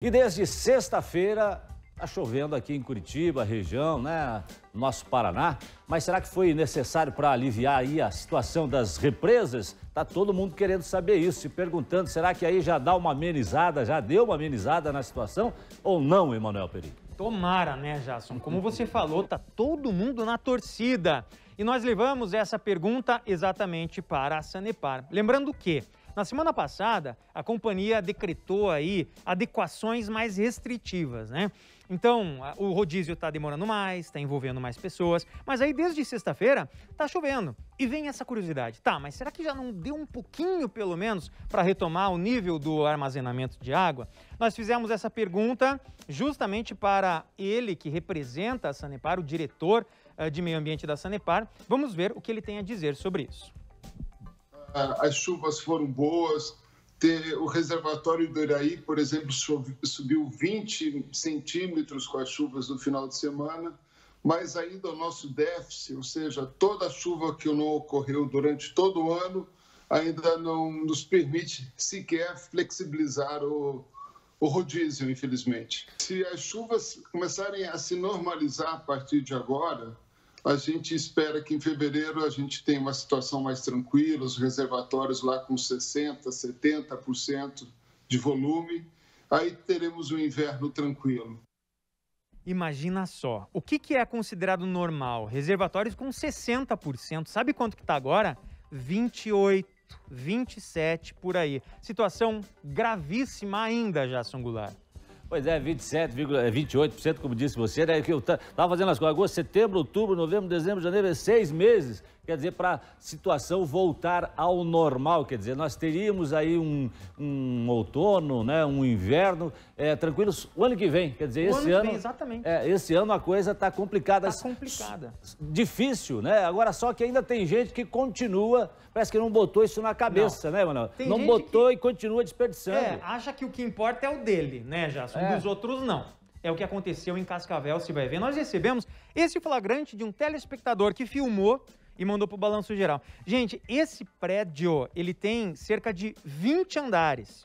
E desde sexta-feira está chovendo aqui em Curitiba, região, né? Nosso Paraná. Mas será que foi necessário para aliviar aí a situação das represas? Tá todo mundo querendo saber isso, se perguntando, será que aí já dá uma amenizada, já deu uma amenizada na situação ou não, Emanuel Peri? Tomara, né, Jason? Como você falou, tá todo mundo na torcida. E nós levamos essa pergunta exatamente para a Sanepar. Lembrando que na semana passada, a companhia decretou aí adequações mais restritivas, né? Então, o rodízio está demorando mais, está envolvendo mais pessoas, mas aí desde sexta-feira está chovendo. E vem essa curiosidade, tá, mas será que já não deu um pouquinho, pelo menos, para retomar o nível do armazenamento de água? Nós fizemos essa pergunta justamente para ele que representa a Sanepar, o diretor eh, de meio ambiente da Sanepar. Vamos ver o que ele tem a dizer sobre isso as chuvas foram boas. O reservatório do Iraí, por exemplo, subiu 20 centímetros com as chuvas do final de semana, mas ainda o nosso déficit, ou seja, toda a chuva que não ocorreu durante todo o ano, ainda não nos permite sequer flexibilizar o, o rodízio, infelizmente. Se as chuvas começarem a se normalizar a partir de agora, a gente espera que em fevereiro a gente tenha uma situação mais tranquila, os reservatórios lá com 60%, 70% de volume. Aí teremos um inverno tranquilo. Imagina só, o que, que é considerado normal? Reservatórios com 60%. Sabe quanto que está agora? 28, 27 por aí. Situação gravíssima ainda, Jason Goulart. Pois é, 27, 28%, é, como disse você, né? Que eu estava fazendo as coisas. Agosto, setembro, outubro, novembro, dezembro, janeiro, é seis meses. Quer dizer, para a situação voltar ao normal, quer dizer, nós teríamos aí um, um outono, né, um inverno é, tranquilos o ano que vem. Quer dizer, o esse ano. ano vem, exatamente. É, esse ano a coisa está complicada. Está complicada. Difícil, né? Agora, só que ainda tem gente que continua, parece que não botou isso na cabeça, não. né, Manuel? Tem não botou que... e continua desperdiçando. É, acha que o que importa é o dele, né, Jasso? É. Dos outros, não. É o que aconteceu em Cascavel, se vai ver. Nós recebemos esse flagrante de um telespectador que filmou e mandou para o Balanço Geral. Gente, esse prédio, ele tem cerca de 20 andares.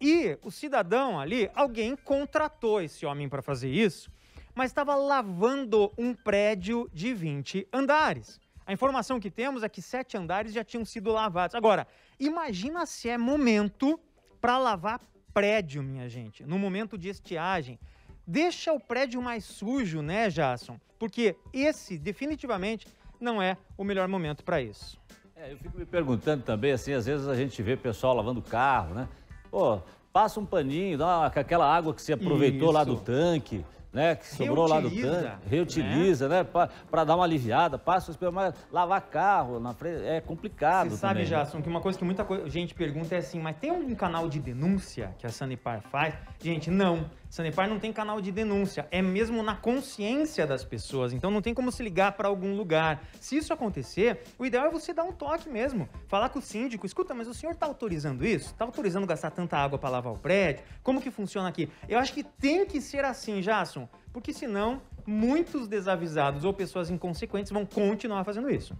E o cidadão ali, alguém contratou esse homem para fazer isso, mas estava lavando um prédio de 20 andares. A informação que temos é que sete andares já tinham sido lavados. Agora, imagina se é momento para lavar prédio, minha gente, no momento de estiagem. Deixa o prédio mais sujo, né, Jason? Porque esse definitivamente não é o melhor momento para isso. É, eu fico me perguntando também, assim, às vezes a gente vê pessoal lavando carro, né? Pô, passa um paninho, dá uma, aquela água que você aproveitou Isso. lá do tanque, né? Que sobrou reutiliza. lá do cano, reutiliza, né? né? Para dar uma aliviada, passa os mas lavar carro na frente é complicado. Você sabe, né? Jason, que uma coisa que muita gente pergunta é assim, mas tem algum canal de denúncia que a Sanepar faz? Gente, não. Sanepar não tem canal de denúncia, é mesmo na consciência das pessoas, então não tem como se ligar para algum lugar. Se isso acontecer, o ideal é você dar um toque mesmo, falar com o síndico, escuta, mas o senhor está autorizando isso? Está autorizando gastar tanta água para lavar o prédio? Como que funciona aqui? Eu acho que tem que ser assim, Jason façam, porque senão muitos desavisados ou pessoas inconsequentes vão continuar fazendo isso.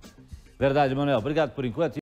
Verdade, Manuel. Obrigado por enquanto.